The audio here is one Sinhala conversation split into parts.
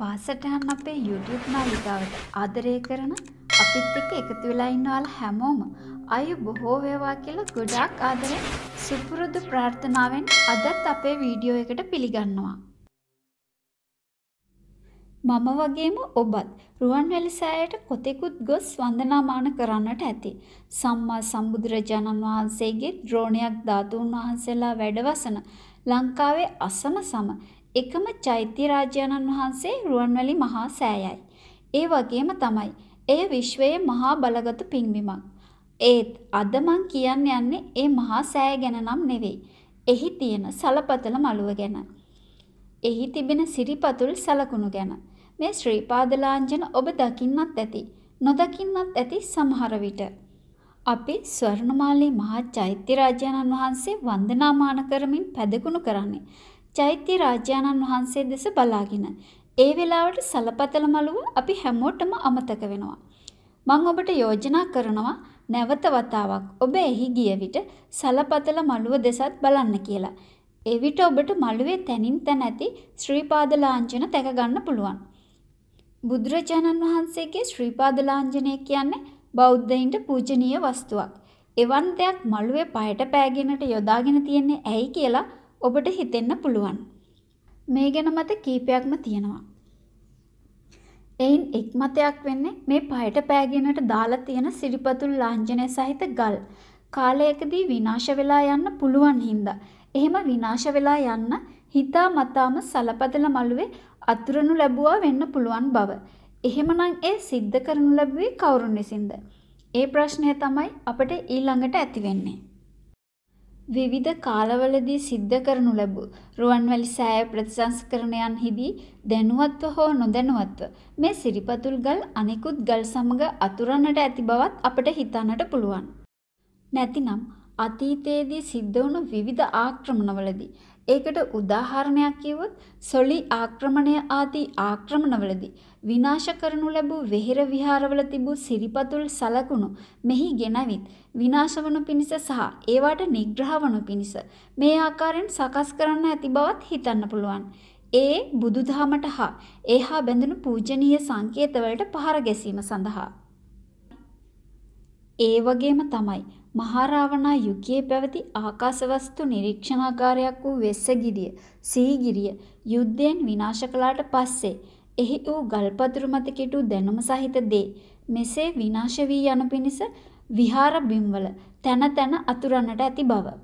පාසටහන් අපේ YouTube නාලිකාවට ආදරය කරන අපිත් එක්ක එකතු වෙලා ඉන්නවාල හැමෝම අයු බොහෝ වේවා කියලා ගොඩාක් ආදරෙන් සුපුරුදු ප්‍රාර්ථනාවෙන් අදත් අපේ වීඩියෝ එකට පිළිගන්නවා. මම වගේම ඔබත් රුවන්වැලි සෑයට කොතෙකුත් ගොස් වන්දනාමාන කරන්නට ඇති. සම්මා සම්බුදුරජාණන් වහන්සේගේ ද්‍රෝණයක් ධාතුන් වහන්සේලා වැඩවසන ලංකාවේ අසම සම එකම චෛත්‍ය රාජානන් වහන්සේ රුවන්වැලි මහා සෑයයි. ඒ වගේම තමයි. එය විශ්වයේ මහා බලගත පින්බිමක්. ඒත් අද මං කියන්න යන්නේ ඒ මහා සෑය ගැන නම් නෙවෙයි. එහි තියෙන සලපතල මළුව ගැන. එහි තිබෙන සිරිපතුල් සලකුණු ගැන. මේ ශ්‍රීපාදලාංජන ඔබ දකින්නත් ඇති. නොදකින්නත් ඇති සමහර විට. අපි ස්වර්ණමාලී මහා චෛත්‍ය රාජානන් වහන්සේ වන්දනාමාන කරමින් පැදකුණු කරන්නේ. චෛත්‍ය රාජ්‍යාණන් වහන්සේ දෙස බලාගෙන ඒ වෙලාවට සලපතල මළුව අපි හැමෝටම අමතක වෙනවා. මං ඔබට යෝජනා කරනවා නැවත වතාවක් ඔබ එහි ගිය විට සලපතල මළුව දෙසත් බලන්න කියලා. එවිට ඔබට මළුවේ තැනින් තැන ඇති ශ්‍රීපාද ලාංඡන දැක ගන්න පුළුවන්. බුදුරජාණන් වහන්සේගේ ශ්‍රීපාද ලාංඡනය කියන්නේ බෞද්ධයින්ට පූජනීය වස්තුවක්. එවන් දෙයක් මළුවේ පයට පෑගෙනට යොදාගෙන තියන්නේ ඇයි කියලා ඔබට හිතෙන්න පුළුවන්. මේ ගැන මත කීපයක්ම තියෙනවා. එයින් එක් මතයක් වෙන්නේ මේ පහයට පෑගෙනට දාලා තියෙන සිරිපතුල් ලාංඡනය සහිත ගල් කාලයකදී විනාශ වෙලා යන්න පුළුවන් හින්දා. එහෙම විනාශ වෙලා යන්න හිතා මතාම සලපදල මළුවේ අතුරනු ලැබුවා වෙන්න පුළුවන් බව. එහෙමනම් ඒ සිද්ධ කරනු ලැබුවේ කවුරුන් විසින්ද? ඒ ප්‍රශ්නය තමයි අපට ඊළඟට ඇති වෙන්නේ. විවිධ කාලවලදී සිද්ධ කරනු ලැබූ රුවන්වැලි සෑය ප්‍රතිසංස්කරණයන්හිදී දැනුවත්ව හෝ නොදැනුවත්ව මේ සිරිපතුල් ගල් අනිකුත් ගල් සමග අතුරන්නට ඇති බවත් අපට හිතන්නට පුළුවන්. නැතිනම් අතීතයේදී සිද්ධ වුණු විවිධ ආක්‍රමණවලදී ඒකට උදාහරණයක් කිව්වොත් සොලි ආක්‍රමණය ආදී ආක්‍රමණවලදී විනාශ කරනු ලැබූ වෙහෙර විහාරවල තිබූ සිරිපතුල් සලකුණු මෙහි ගෙනවිත් විනාශ වනු පිණිස සහ ඒවාට නිග්‍රහ වනු පිණිස මේ ආකාරයෙන් සකස් කරන්න ඇති බවත් හිතන්න පුළුවන්. ඒ බුදුදහමට හා ඒහා බැඳුණු පූජනීය සංකේතවලට පහර ගැසීම සඳහා ඒ වගේම තමයි මහරාවණා යුගයේ පැවති ආකාශවස්තු නිරීක්ෂණාගාරයක් වූ වෙස්සගිරිය සීගිරිය යුද්ධයෙන් විනාශ කළාට පස්සේ එහි වූ ගල්පතුරු මත කිටු දැනුම සහිත දේ මෙසේ විනාශ වී යනු පිණිස විහාර බිම්වල තැන තැන අතුරන්නට ඇති බව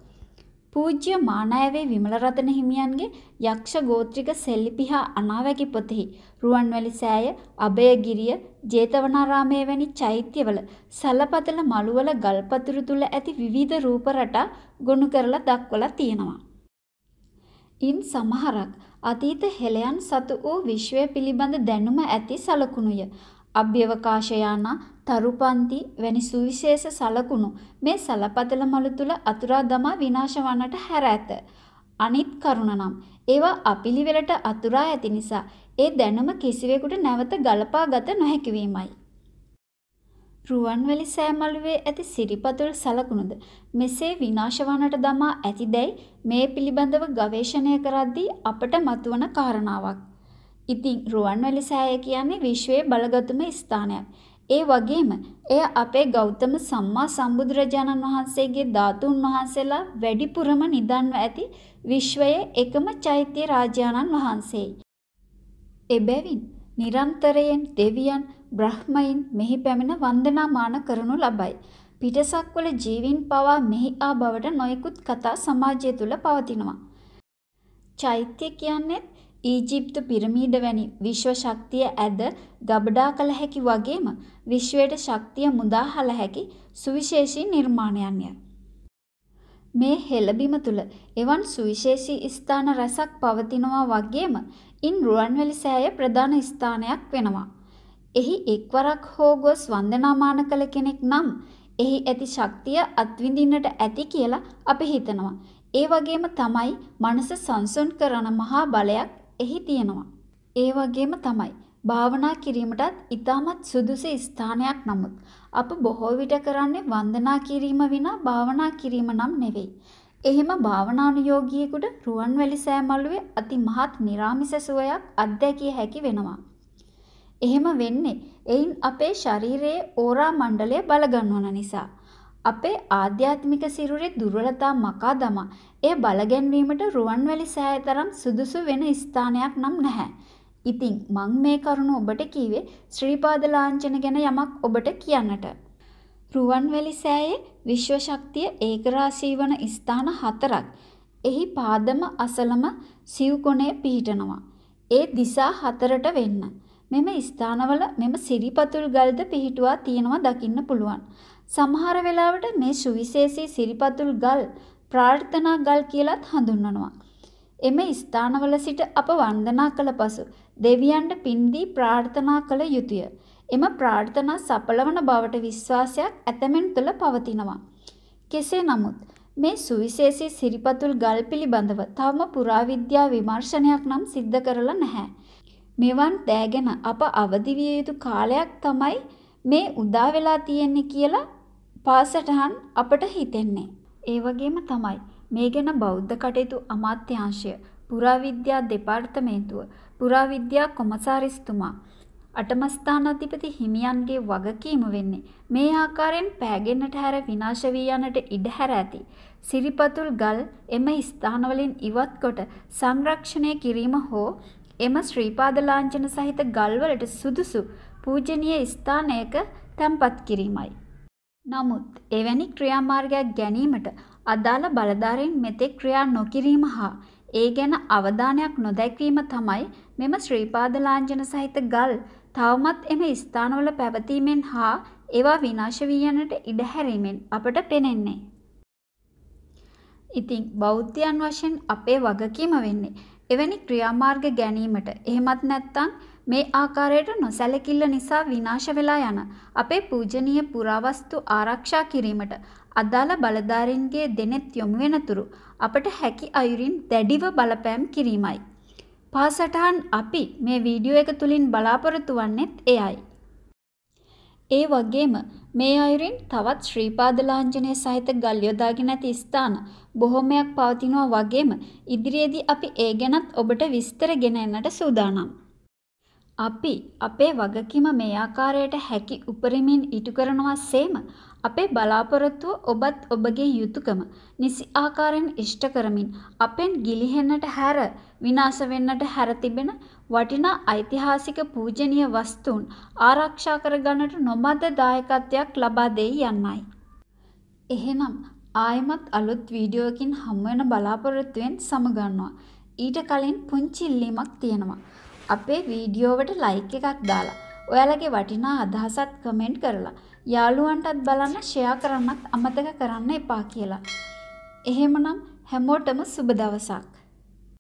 පූජ්‍ය මානායවේ විමලරතන හිමියන්ගේ යක්ෂ ගෝත්‍රික සෙල්ලිපිහා අනාවැකි පොතෙහි රුවන්වැලි සෑය අභයගිරිය ජේතවනාරාමය වැනි චෛත්‍යවල සලපතල මළුවල ගල්පතුරු තුල ඇති විවිධ රූප රටා ගොනු කරලා දක්වලා තියෙනවා. ඉන් සමහරක් අතීත හෙලයන් සතු වූ විශ්වය පිළිබඳ දැනුම ඇති සලකුණුය. අභ්‍යවකාශයානා තරුපන්ති වැනි සුවිශේෂ සලකුණු මේ සලපතල මළු තුල අතුරා දමා විනාශ වන්නට හැර ඇත. අනිත් කරුණ නම් ඒවා අපිලිවෙලට අතුරා ඇති නිසා ඒ දැනුම කිසිවෙකුට නැවත ගලපා ගත නොහැකි වීමයි. රුවන්වැලි සෑමළුවේ ඇති සිරිපතුල් සලකුණුද මෙසේ විනාශ වන්නට දමා ඇතිදැයි මේ පිළිබඳව ගවේෂණය කරද්දී අපට මතුවන කාරණාවක්. ඉතින් රුවන්වැලි සෑය කියන්නේ විශ්වයේ බලගතුම ස්ථානයක්. ඒ වගේම එය අපේ ගෞතම සම්මා සම්බුදුරජාණන් වහන්සේගේ ධාතුන් වහන්සේලා වැඩිපුරම නිදන්ව ඇති විශ්වයේ එකම චෛත්‍ය රාජාණන් වහන්සේයි. එබැවින් නිරන්තරයෙන් දෙවියන් බ්‍රහ්මයින් මෙහි පැමිණ වන්දනාමාන කරනු ලබයි. පිටසක්වල ජීවීන් පවා මෙහි ආ බවට නොයෙකුත් කතා සමාජය තුළ පවතිනවා. චෛත්‍ය කියන්නේත් ඊජිප්තු පිරමීඩ වැනි විශ්ව ශක්තිය ඇද ගබඩා කළ හැකි වගේම විශ්වයට ශක්තිය මුදාහළ හැකි සුවිශේෂී නිර්මාණයන්ය. මේ හෙළබිම තුළ එවන් සුවිශේෂී ස්ථාන රැසක් පවතිනවා වගේම ඉන් රුවන්වැලි සෑය ප්‍රධාන ස්ථානයක් වෙනවා. එහි එක්වරක් හෝ ගොස් වන්දනාමාන කළ කෙනෙක් නම් එහි ඇති ශක්තිය අත්විඳින්නට ඇති කියලා අපි හිතනවා. ඒ වගේම තමයි මනස සංසුන් කරන මහා බලයක් එහි තියෙනවා. ඒ වගේම තමයි භාවනා කිරීමටත් ඉතාමත් සුදුසු ස්ථානයක් නමුත් අප බොහෝ විට කරන්නේ වන්දනා කිරීම විනා භාවනා කිරීම නම් නෙවෙයි. එහෙම භාවනානුයෝගියෙකුට රුවන්වැලි සෑමළුවේ අති මහත් නිරාමිස සුවයක් අත්දැකිය හැකි වෙනවා. එහෙම වෙන්නේ එයින් අපේ ශරීරයේ ඕරා මණ්ඩලය බලගන්වන නිසා. අපේ ආධ්‍යාත්මික සිරුරේ දුර්වලතා මකා දමා එය බලගැන්වීමට රුවන්වැලි සෑය තරම් සුදුසු වෙන ස්ථානයක් නම් නැහැ. ඉතින් මං මේ කරුණ ඔබට කීවේ ශ්‍රීපාද ලාංඡන ගැන යමක් ඔබට කියන්නට. රුවන්වැලි සෑයේ විශ්ව ශක්තිය ඒකරාශී වන ස්ථාන හතරක්. එහි පාදම අසලම සිව් කොණේ පිහිටනවා. ඒ දිසා හතරට වෙන්න. මෙම ස්ථානවල මෙම සිරිපතුල් ගල්ද පිහිටුවා තියෙනවා දකින්න පුළුවන්. සමහර වෙලාවට මේ සුවිශේෂී සිරිපතුල් ගල් ප්‍රාර්ථනා ගල් කියලත් හඳුන්වනවා. එම ස්ථානවල සිට අප වන්දනා කළ පසු දෙවියන්ට පින් දී ප්‍රාර්ථනා කළ යුතුය. එම ප්‍රාර්ථනා සඵලවන බවට විශ්වාසයක් ඇතමෙන් තුළ පවතිනවා. කෙසේ නමුත් මේ සුවිශේෂී සිරිපතුල් ගල් පිළිබඳව තවම පුරාවිද්‍යා විමර්ශනයක් නම් සිද්ධ කරලා නැහැ. මෙවන් දෑගෙන අප අවදි විය යුතු කාලයක් තමයි මේ උදා වෙලා තියෙන්නේ කියලා පාසටහන් අපට හිතෙන්නේ. ඒ වගේම තමයි මේ ගැන බෞද්ධ කටයුතු අමාත්‍යාංශය පුරාවිද්‍යා දෙපාර්තමේන්තුව පුරාවිද්‍යා කොමසාරිස්තුමා අටම ස්ථානාධිපති හිමියන්ගේ වගකීම වෙන්නේ මේ ආකාරයෙන් පෑගෙන්නට හැර විනාශ වී යන්නට ඉඩ හැර ඇති සිරිපතුල් ගල් එම ස්ථානවලින් ඉවත් කොට සංරක්ෂණය කිරීම හෝ එම ශ්‍රීපාද ලාංඡන සහිත ගල්වලට සුදුසු පූජනීය ස්ථානයක තැන්පත් කිරීමයි නමුත් එවැනි ක්‍රියාමාර්ගයක් ගැනීමට අදාළ බලධාරීන් මෙතෙක් ක්‍රියා නොකිරීම හා ඒ ගැන අවධානයක් නොදැක්වීම තමයි මෙම ශ්‍රීපාද ලාංඡන සහිත ගල් තවමත් එම ස්ථානවල පැවතීමෙන් හා ඒවා විනාශ වී යන්නට ඉඩ හැරීමෙන් අපට පෙනෙන්නේ. ඉතින් බෞද්ධයන් වශයෙන් අපේ වගකීම වෙන්නේ එවැනි ක්‍රියාමාර්ග ගැනීමට එහෙමත් නැත්නම් මේ ආකාරයට නොසැලකිල්ල නිසා විනාශ වෙලා යන අපේ පූජනීය පුරාවස්තු ආරක්ෂා කිරීමට අදාළ බලධාරීන්ගේ දෙනෙත් යොමු වෙනතුරු අපට හැකි අයුරින් දැඩිව බලපෑම් කිරීමයි. පාසටහන් අපි මේ වීඩියෝ එක තුලින් බලාපොරොත්තු වන්නේත් එයයි. ඒ වගේම මේ අයුරින් තවත් ශ්‍රීපාද ලාංඡනය සහිත ගල් යොදාගෙන ඇති ස්ථාන බොහොමයක් පවතිනවා වගේම ඉදිරියේදී අපි ඒ ගැනත් ඔබට විස්තර ගෙන එන්නට සූදානම්. අපි අපේ වගකීම මේ ආකාරයට හැකි උපරිමෙන් ඉටු කරනවා සේම අපේ බලාපොරොත්තුව ඔබත් ඔබගේ යුතුයකම නිසි ආකාරයෙන් ඉෂ්ට කරමින් අපෙන් ගිලිහෙන්නට හැර විනාශ වෙන්නට හැර තිබෙන වටිනා ඓතිහාසික පූජනීය වස්තුන් ආරක්ෂා කර ගන්නට නොමද දායකත්වයක් ලබා දෙයි යන්නයි. එහෙනම් ආයමත් අලුත් වීඩියෝකින් හමු වෙන බලාපොරොත්තුවෙන් සමුගන්නවා. ඊට කලින් පුංචි ඉල්ලීමක් තියෙනවා. අපේ වීඩියෝවට ලයික් එකක් දාලා ඔයාලගේ වටිනා අදහසත් කමෙන්ට් කරලා යාළුවන්ටත් බලන්න ෂෙයා කරන්නත් අමතක කරන්න එපා කියලා. එහෙමනම් හැමෝටම සුබ දවසක්.